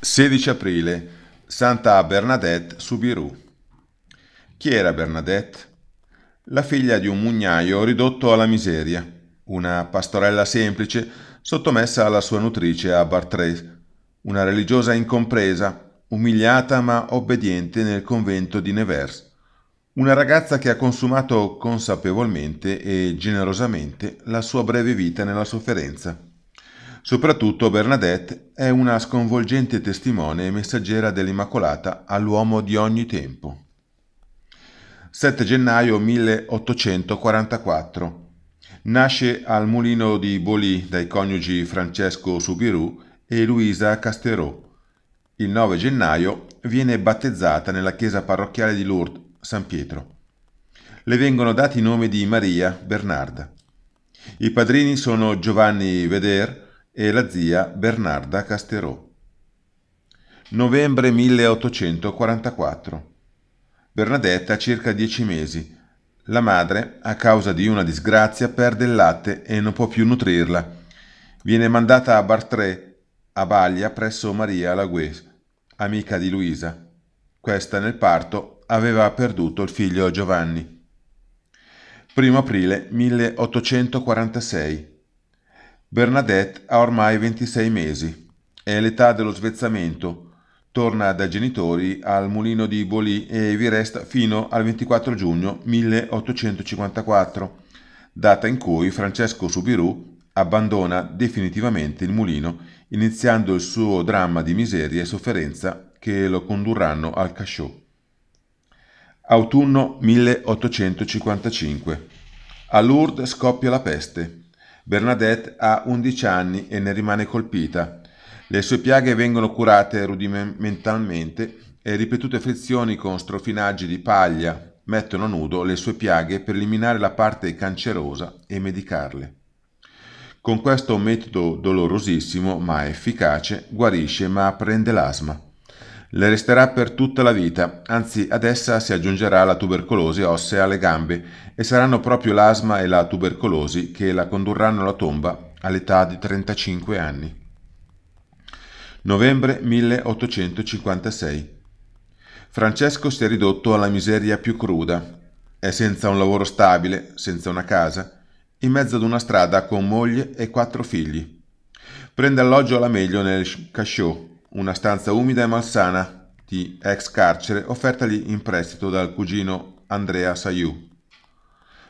16 aprile, Santa Bernadette su Birù. Chi era Bernadette? La figlia di un mugnaio ridotto alla miseria, una pastorella semplice sottomessa alla sua nutrice a Bartrès, una religiosa incompresa, umiliata ma obbediente nel convento di Nevers, una ragazza che ha consumato consapevolmente e generosamente la sua breve vita nella sofferenza. Soprattutto Bernadette è una sconvolgente testimone e messaggera dell'Immacolata all'uomo di ogni tempo. 7 gennaio 1844. Nasce al mulino di Bolì dai coniugi Francesco Subirù e Luisa Casterò. Il 9 gennaio viene battezzata nella chiesa parrocchiale di Lourdes, San Pietro. Le vengono dati i nomi di Maria Bernarda. I padrini sono Giovanni Veder, e la zia Bernarda Casterò. Novembre 1844. Bernadetta ha circa dieci mesi. La madre, a causa di una disgrazia, perde il latte e non può più nutrirla. Viene mandata a Bartré, a Baglia, presso Maria Lagues, amica di Luisa. Questa nel parto aveva perduto il figlio Giovanni. 1 aprile 1846. Bernadette ha ormai 26 mesi, è l'età dello svezzamento, torna dai genitori al mulino di Bolì e vi resta fino al 24 giugno 1854, data in cui Francesco Subirù abbandona definitivamente il mulino, iniziando il suo dramma di miseria e sofferenza che lo condurranno al Casciò. Autunno 1855. A Lourdes scoppia la peste. Bernadette ha 11 anni e ne rimane colpita. Le sue piaghe vengono curate rudimentalmente e ripetute frizioni con strofinaggi di paglia mettono nudo le sue piaghe per eliminare la parte cancerosa e medicarle. Con questo metodo dolorosissimo ma efficace guarisce ma prende l'asma. Le resterà per tutta la vita, anzi ad essa si aggiungerà la tubercolosi ossea alle gambe e saranno proprio l'asma e la tubercolosi che la condurranno alla tomba all'età di 35 anni. Novembre 1856. Francesco si è ridotto alla miseria più cruda. È senza un lavoro stabile, senza una casa, in mezzo ad una strada con moglie e quattro figli. Prende alloggio alla meglio nel Cachot, una stanza umida e malsana di ex carcere offertagli in prestito dal cugino Andrea Sayu.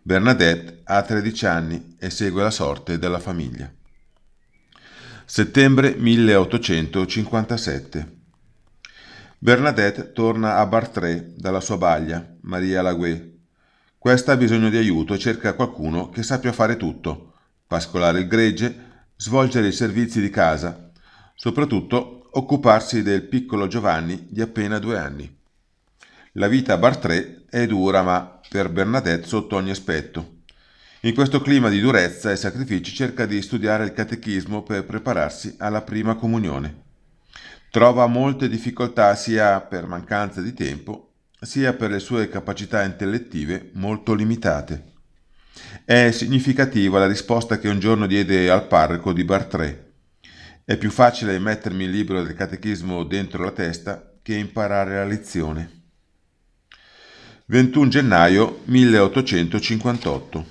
Bernadette ha 13 anni e segue la sorte della famiglia. Settembre 1857. Bernadette torna a Bartré dalla sua baglia, Maria Lagué. Questa ha bisogno di aiuto e cerca qualcuno che sappia fare tutto, pascolare il gregge, svolgere i servizi di casa, soprattutto occuparsi del piccolo Giovanni di appena due anni. La vita a Bartré è dura ma per Bernadette sotto ogni aspetto. In questo clima di durezza e sacrifici cerca di studiare il catechismo per prepararsi alla prima comunione. Trova molte difficoltà sia per mancanza di tempo sia per le sue capacità intellettive molto limitate. È significativa la risposta che un giorno diede al parroco di Bartré. È più facile mettermi il libro del catechismo dentro la testa che imparare la lezione. 21 gennaio 1858.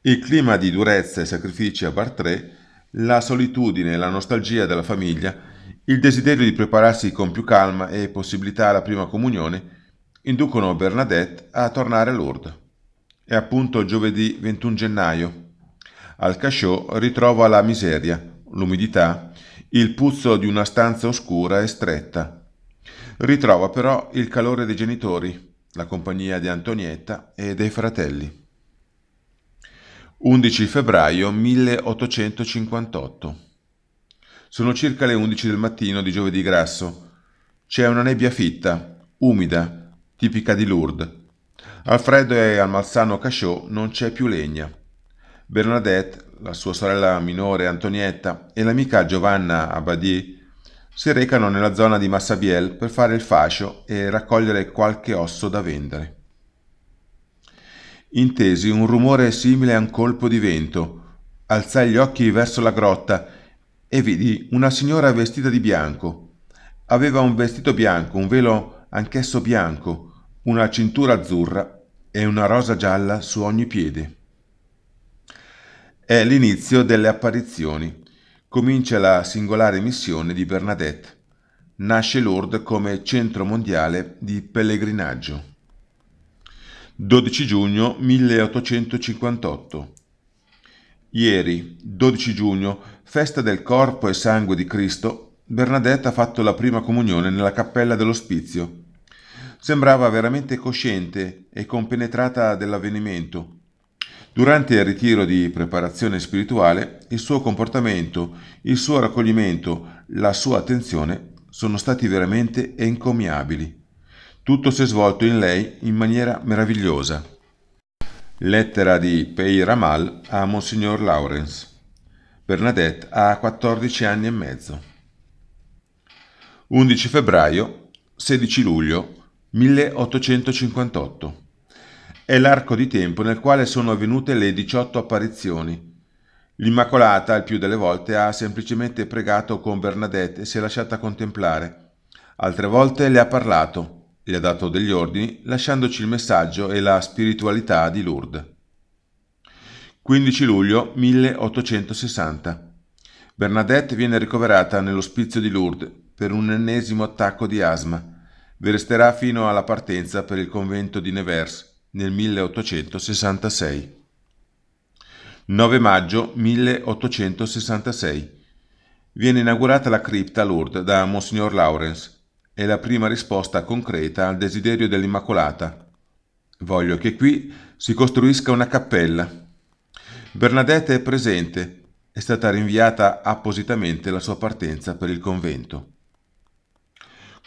Il clima di durezza e sacrifici a Bartré, la solitudine e la nostalgia della famiglia, il desiderio di prepararsi con più calma e possibilità alla prima comunione inducono Bernadette a tornare a Lourdes. È appunto giovedì 21 gennaio. Al Cachot ritrova la miseria, l'umidità, il puzzo di una stanza oscura e stretta. Ritrova però il calore dei genitori, la compagnia di Antonietta e dei fratelli. 11 febbraio 1858. Sono circa le 11 del mattino di giovedì grasso. C'è una nebbia fitta, umida, tipica di Lourdes. Al freddo e al malsano Cachot non c'è più legna. Bernadette, la sua sorella minore Antonietta e l'amica Giovanna Abadie si recano nella zona di Massabiel per fare il fascio e raccogliere qualche osso da vendere. Intesi un rumore simile a un colpo di vento, alzai gli occhi verso la grotta e vidi una signora vestita di bianco. Aveva un vestito bianco, un velo anch'esso bianco, una cintura azzurra e una rosa gialla su ogni piede. È l'inizio delle apparizioni. Comincia la singolare missione di Bernadette. Nasce Lourdes come centro mondiale di pellegrinaggio. 12 giugno 1858. Ieri, 12 giugno, festa del corpo e sangue di Cristo, Bernadette ha fatto la prima comunione nella cappella dell'ospizio. Sembrava veramente cosciente e compenetrata dell'avvenimento Durante il ritiro di preparazione spirituale, il suo comportamento, il suo raccoglimento, la sua attenzione sono stati veramente encomiabili. Tutto si è svolto in lei in maniera meravigliosa. Lettera di Pei Ramal a Monsignor Lawrence. Bernadette ha 14 anni e mezzo. 11 febbraio, 16 luglio 1858 è l'arco di tempo nel quale sono avvenute le 18 apparizioni. L'Immacolata, il più delle volte, ha semplicemente pregato con Bernadette e si è lasciata contemplare. Altre volte le ha parlato, le ha dato degli ordini, lasciandoci il messaggio e la spiritualità di Lourdes. 15 luglio 1860. Bernadette viene ricoverata nell'ospizio di Lourdes per un ennesimo attacco di asma. Vi resterà fino alla partenza per il convento di Nevers, nel 1866. 9 maggio 1866. Viene inaugurata la cripta Lourdes da Monsignor Lawrence. È la prima risposta concreta al desiderio dell'Immacolata. Voglio che qui si costruisca una cappella. Bernadette è presente. È stata rinviata appositamente la sua partenza per il convento.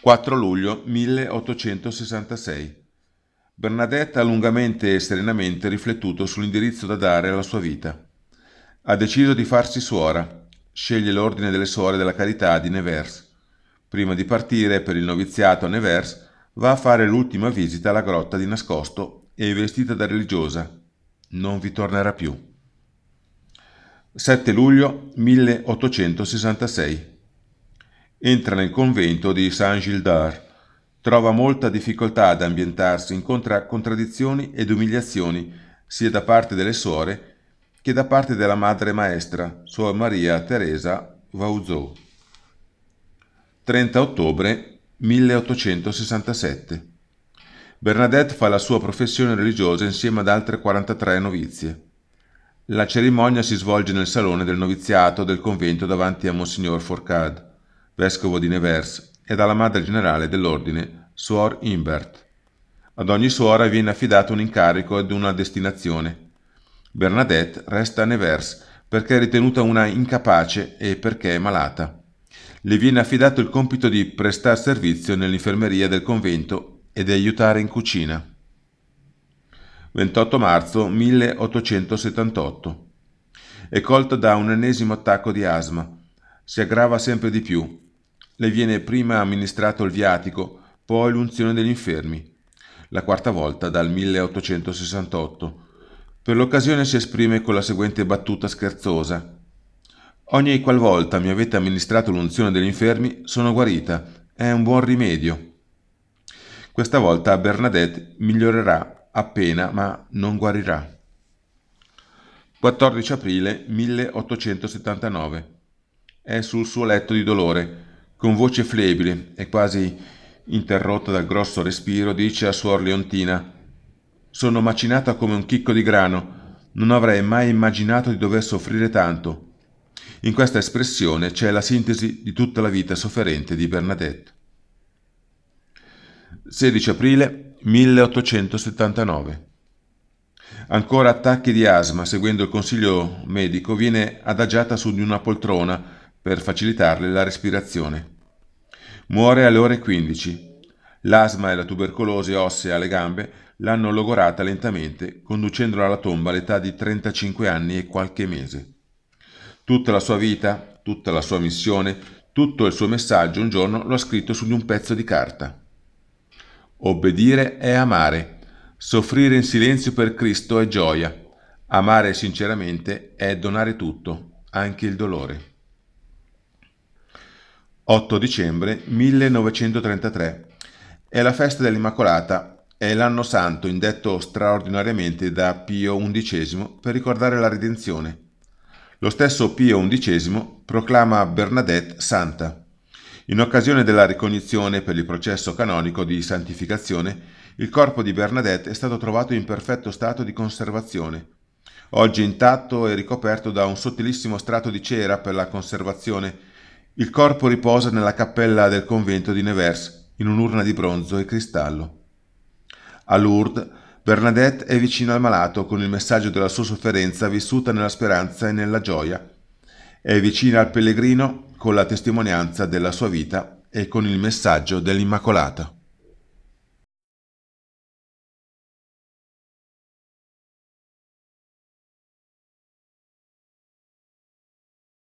4 luglio 1866. Bernadette ha lungamente e serenamente riflettuto sull'indirizzo da dare alla sua vita. Ha deciso di farsi suora. Sceglie l'ordine delle suore della carità di Nevers. Prima di partire per il noviziato a Nevers, va a fare l'ultima visita alla grotta di nascosto e vestita da religiosa. Non vi tornerà più. 7 luglio 1866. Entra nel convento di Saint-Gildard. Trova molta difficoltà ad ambientarsi, incontra contraddizioni ed umiliazioni sia da parte delle suore che da parte della madre maestra, suor Maria Teresa Vauzot. 30 ottobre 1867. Bernadette fa la sua professione religiosa insieme ad altre 43 novizie. La cerimonia si svolge nel salone del noviziato del convento davanti a Monsignor Forcade, vescovo di Nevers, e dalla madre generale dell'ordine, Suor Imbert. Ad ogni suora viene affidato un incarico ed una destinazione. Bernadette resta a Nevers perché è ritenuta una incapace e perché è malata. Le viene affidato il compito di prestar servizio nell'infermeria del convento e di aiutare in cucina. 28 marzo 1878. È colta da un ennesimo attacco di asma. Si aggrava sempre di più le viene prima amministrato il viatico, poi l'unzione degli infermi, la quarta volta dal 1868. Per l'occasione si esprime con la seguente battuta scherzosa. Ogni qualvolta mi avete amministrato l'unzione degli infermi, sono guarita, è un buon rimedio. Questa volta Bernadette migliorerà appena, ma non guarirà. 14 aprile 1879. È sul suo letto di dolore con voce flebile e quasi interrotta dal grosso respiro, dice a suor Leontina: Sono macinata come un chicco di grano. Non avrei mai immaginato di dover soffrire tanto. In questa espressione c'è la sintesi di tutta la vita sofferente di Bernadette. 16 aprile 1879. Ancora attacchi di asma, seguendo il consiglio medico, viene adagiata su di una poltrona per facilitarle la respirazione. Muore alle ore 15. L'asma e la tubercolosi ossea alle gambe l'hanno logorata lentamente, conducendola alla tomba all'età di 35 anni e qualche mese. Tutta la sua vita, tutta la sua missione, tutto il suo messaggio un giorno lo ha scritto su di un pezzo di carta. Obbedire è amare, soffrire in silenzio per Cristo è gioia, amare sinceramente è donare tutto, anche il dolore. 8 dicembre 1933. È la festa dell'Immacolata, è l'anno santo indetto straordinariamente da Pio XI per ricordare la Redenzione. Lo stesso Pio XI proclama Bernadette santa. In occasione della ricognizione per il processo canonico di santificazione, il corpo di Bernadette è stato trovato in perfetto stato di conservazione. Oggi intatto e ricoperto da un sottilissimo strato di cera per la conservazione il corpo riposa nella cappella del convento di Nevers, in un'urna di bronzo e cristallo. A Lourdes, Bernadette è vicino al malato con il messaggio della sua sofferenza vissuta nella speranza e nella gioia. È vicina al pellegrino con la testimonianza della sua vita e con il messaggio dell'Immacolata.